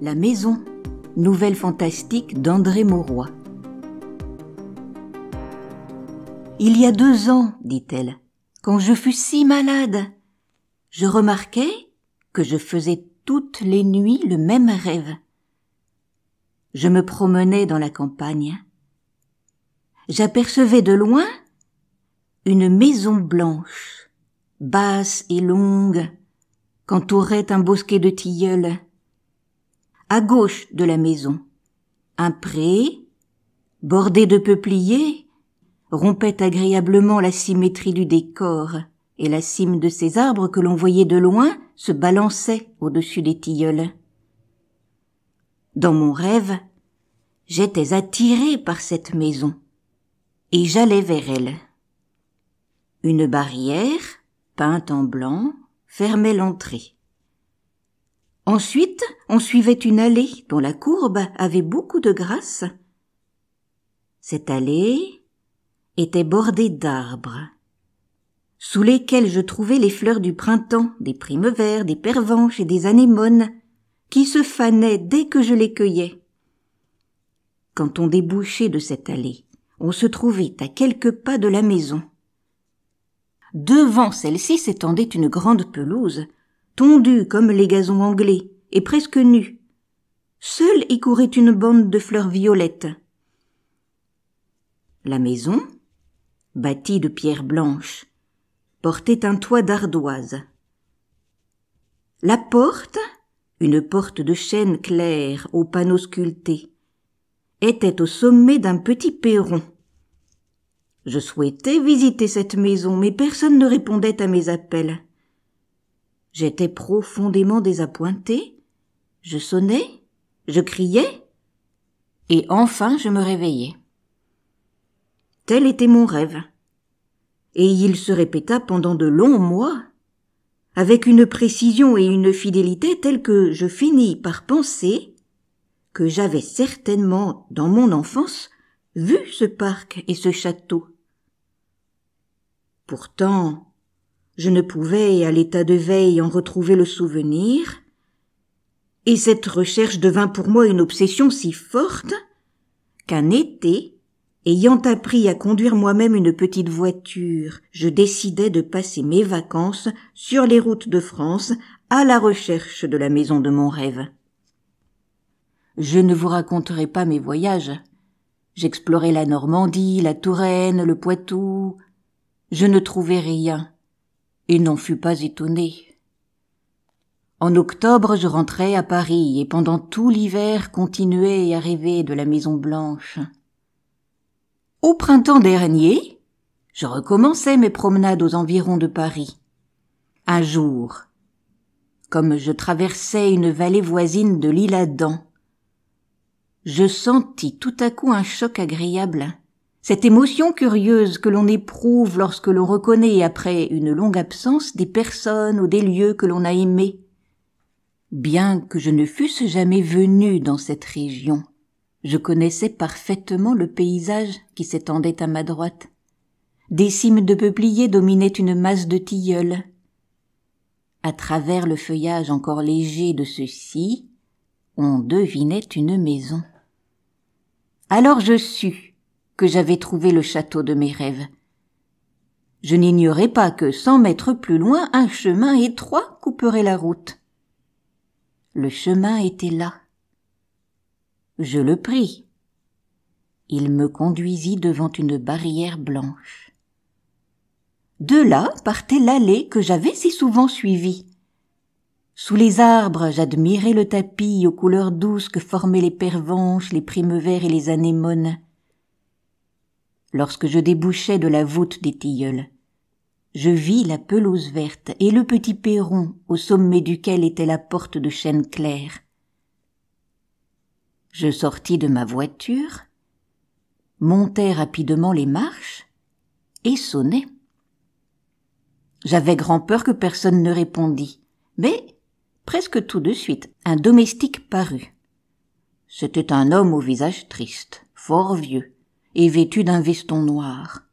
La Maison, nouvelle fantastique d'André Mauroy. Il y a deux ans, dit-elle, quand je fus si malade, je remarquai que je faisais toutes les nuits le même rêve. Je me promenais dans la campagne. J'apercevais de loin une maison blanche, basse et longue, qu'entourait un bosquet de tilleuls à gauche de la maison. Un pré, bordé de peupliers, rompait agréablement la symétrie du décor, et la cime de ces arbres que l'on voyait de loin se balançait au-dessus des tilleuls. Dans mon rêve, j'étais attiré par cette maison, et j'allais vers elle. Une barrière, peinte en blanc, fermait l'entrée. Ensuite, on suivait une allée dont la courbe avait beaucoup de grâce. Cette allée était bordée d'arbres, sous lesquels je trouvais les fleurs du printemps, des primes verts, des pervenches et des anémones, qui se fanaient dès que je les cueillais. Quand on débouchait de cette allée, on se trouvait à quelques pas de la maison. Devant celle-ci s'étendait une grande pelouse, tondu comme les gazons anglais, et presque nu. Seule y courait une bande de fleurs violettes. La maison, bâtie de pierres blanches, portait un toit d'ardoise. La porte, une porte de chêne clair aux panneaux sculptés, était au sommet d'un petit perron. Je souhaitais visiter cette maison, mais personne ne répondait à mes appels. J'étais profondément désappointé. Je sonnais, je criais, et enfin je me réveillais. Tel était mon rêve. Et il se répéta pendant de longs mois, avec une précision et une fidélité telles que je finis par penser que j'avais certainement, dans mon enfance, vu ce parc et ce château. Pourtant, je ne pouvais, à l'état de veille, en retrouver le souvenir, et cette recherche devint pour moi une obsession si forte qu'un été, ayant appris à conduire moi-même une petite voiture, je décidai de passer mes vacances sur les routes de France à la recherche de la maison de mon rêve. Je ne vous raconterai pas mes voyages. J'explorai la Normandie, la Touraine, le Poitou. Je ne trouvai rien et n'en fut pas étonné. En octobre, je rentrai à Paris et pendant tout l'hiver continuai à rêver de la Maison Blanche. Au printemps dernier, je recommençai mes promenades aux environs de Paris. Un jour, comme je traversais une vallée voisine de l'île Adam, je sentis tout à coup un choc agréable. Cette émotion curieuse que l'on éprouve lorsque l'on reconnaît après une longue absence des personnes ou des lieux que l'on a aimés. Bien que je ne fusse jamais venu dans cette région, je connaissais parfaitement le paysage qui s'étendait à ma droite. Des cimes de peupliers dominaient une masse de tilleuls. À travers le feuillage encore léger de ceux-ci, on devinait une maison. Alors je sus que j'avais trouvé le château de mes rêves. Je n'ignorais pas que cent mètres plus loin un chemin étroit couperait la route. Le chemin était là. Je le pris. Il me conduisit devant une barrière blanche. De là partait l'allée que j'avais si souvent suivie. Sous les arbres, j'admirais le tapis aux couleurs douces que formaient les pervenches, les primevères et les anémones lorsque je débouchais de la voûte des tilleuls. Je vis la pelouse verte et le petit perron au sommet duquel était la porte de chêne clair. Je sortis de ma voiture, montai rapidement les marches et sonnai. J'avais grand-peur que personne ne répondît, mais presque tout de suite un domestique parut. C'était un homme au visage triste, fort vieux, et vêtu d'un veston noir.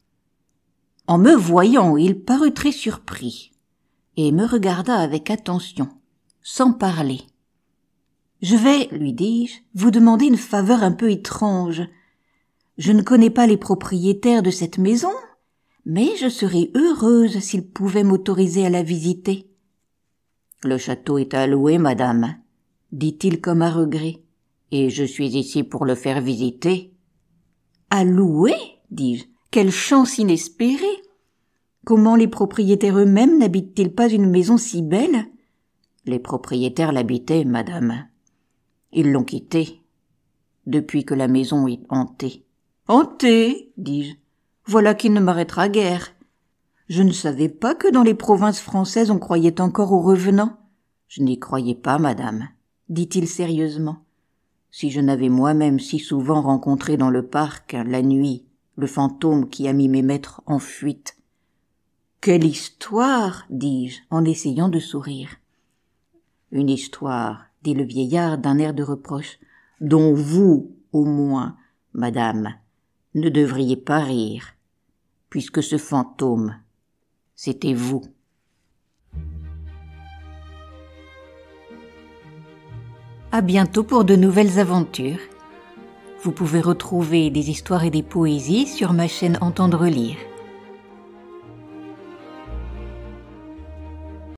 En me voyant, il parut très surpris, et me regarda avec attention, sans parler. Je vais, lui dis-je, vous demander une faveur un peu étrange. Je ne connais pas les propriétaires de cette maison, mais je serais heureuse s'ils pouvaient m'autoriser à la visiter. Le château est à louer, madame, dit-il comme à regret, et je suis ici pour le faire visiter à louer, dis-je. Quelle chance inespérée. Comment les propriétaires eux-mêmes n'habitent-ils pas une maison si belle Les propriétaires l'habitaient, madame. Ils l'ont quittée depuis que la maison est hantée. Hantée, dis-je. Voilà qui ne m'arrêtera guère. Je ne savais pas que dans les provinces françaises on croyait encore aux revenants. Je n'y croyais pas, madame, dit-il sérieusement si je n'avais moi-même si souvent rencontré dans le parc, la nuit, le fantôme qui a mis mes maîtres en fuite. Quelle histoire, dis-je, en essayant de sourire. Une histoire, dit le vieillard d'un air de reproche, dont vous, au moins, madame, ne devriez pas rire, puisque ce fantôme, c'était vous. À bientôt pour de nouvelles aventures. Vous pouvez retrouver des histoires et des poésies sur ma chaîne Entendre lire.